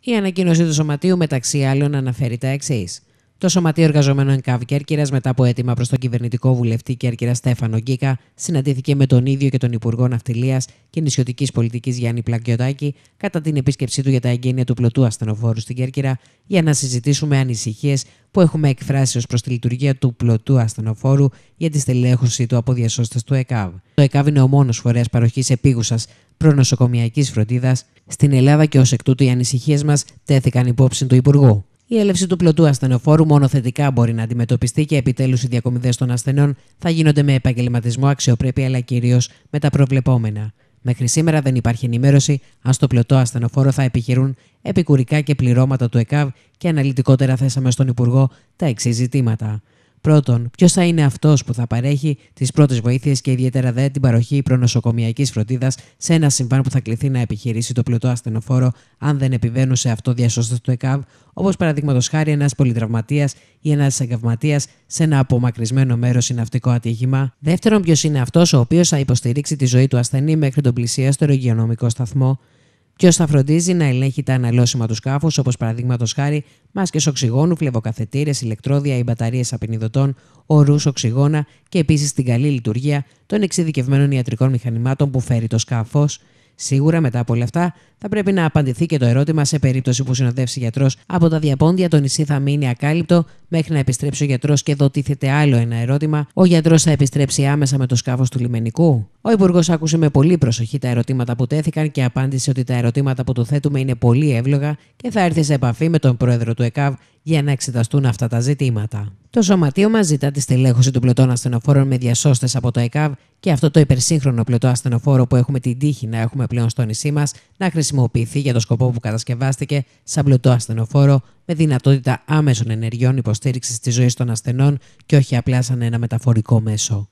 Η ανακοίνωση του Σωματείου μεταξύ άλλων αναφέρει τα εξής. Το Σωματείο Εργαζομένων ΕΝΚΑΒ Κέρκυρας, μετά από αίτημα προς τον κυβερνητικό βουλευτή Κέρκυρα Στέφανο Γκίκα, συναντήθηκε με τον ίδιο και τον Υπουργό Ναυτιλίας και Νησιωτικής Πολιτικής Γιάννη Πλαγκιωτάκη κατά την επίσκεψή του για τα εγγένεια του πλωτού ασθενοφόρου στην Κέρκυρα για να συζητήσουμε ανησυχίες που έχουμε εκφράσει ως προς τη λειτουργία του πλωτού ασθενοφόρου για τη στελέχωση του από διασώστες του ΕΚΑΒ. Το ΕΚΑΒ είναι ο μόνος φορέας παροχής επίγουσας προνοσοκομιακής φροντίδας στην Ελλάδα και ως εκ τούτου οι ανησυχίες μας τέθηκαν υπόψη του Υπουργού. Η έλευση του πλωτού ασθενοφόρου μόνο θετικά μπορεί να αντιμετωπιστεί και επιτέλους οι διακομιδές των ασθενών θα γίνονται με επαγγελματισμό, αξιοπρέπεια αλλά κυρίως με τα προβλεπόμενα. Μέχρι σήμερα δεν υπάρχει ενημέρωση αν στο πλωτό ασθενοφόρο θα επιχειρούν επικουρικά και πληρώματα του ΕΚΑΒ και αναλυτικότερα θέσαμε στον Υπουργό τα εξής ζητήματα. Πρώτον, ποιος θα είναι αυτός που θα παρέχει τις πρώτες βοήθειες και ιδιαίτερα δε την παροχή προνοσοκομιακής φροντίδας σε ένα συμβάν που θα κληθεί να επιχειρήσει το πλωτό ασθενοφόρο, αν δεν επιβαίνουν σε αυτό διασώστε του ΕΚΑΒ, όπως παραδείγματος χάρη ένας πολυτραυματίας ή ένας εγκαυματίας σε ένα απομακρυσμένο μέρος ή ναυτικό ατύχημα. Δεύτερον, ποιος είναι αυτός ο οποίος θα υποστηρίξει τη ζωή του ασθενή μέχρι τον πλησιέστερο υγειονομικό σταθμό. Ποιος θα φροντίζει να ελέγχει τα αναλώσιμα του σκάφους, όπως παραδείγματος χάρη μάσκες οξυγόνου, φλεβοκαθετήρες, ηλεκτρόδια ή μπαταρίες απεινιδωτών, ορούς οξυγόνα και επίσης την καλή λειτουργία των εξειδικευμένων ιατρικών μηχανημάτων που φέρει το σκάφος, Σίγουρα μετά από όλα αυτά θα πρέπει να απαντηθεί και το ερώτημα σε περίπτωση που συνοδεύσει γιατρός από τα διαπόντια, το νησί θα μείνει ακάλυπτο μέχρι να επιστρέψει ο γιατρός και εδώ τίθεται άλλο ένα ερώτημα. Ο γιατρός θα επιστρέψει άμεσα με το σκάφος του λιμενικού. Ο Υπουργός άκουσε με πολύ προσοχή τα ερωτήματα που τέθηκαν και απάντησε ότι τα ερωτήματα που του θέτουμε είναι πολύ εύλογα και θα έρθει σε επαφή με τον πρόεδρο του ΕΚΑΒ για να εξεταστούν αυτά τα ζητήματα. Το Σωματείο μα ζητά τη στελέχωση των πλωτών ασθενοφόρων με διασώστες από το ΕΚΑΒ και αυτό το υπερσύγχρονο πλωτό ασθενοφόρο που έχουμε την τύχη να έχουμε πλέον στο νησί μας να χρησιμοποιηθεί για το σκοπό που κατασκευάστηκε σαν πλωτό ασθενοφόρο με δυνατότητα άμεσων ενεργειών υποστήριξης της ζωής των ασθενών και όχι απλά σαν ένα μεταφορικό μέσο.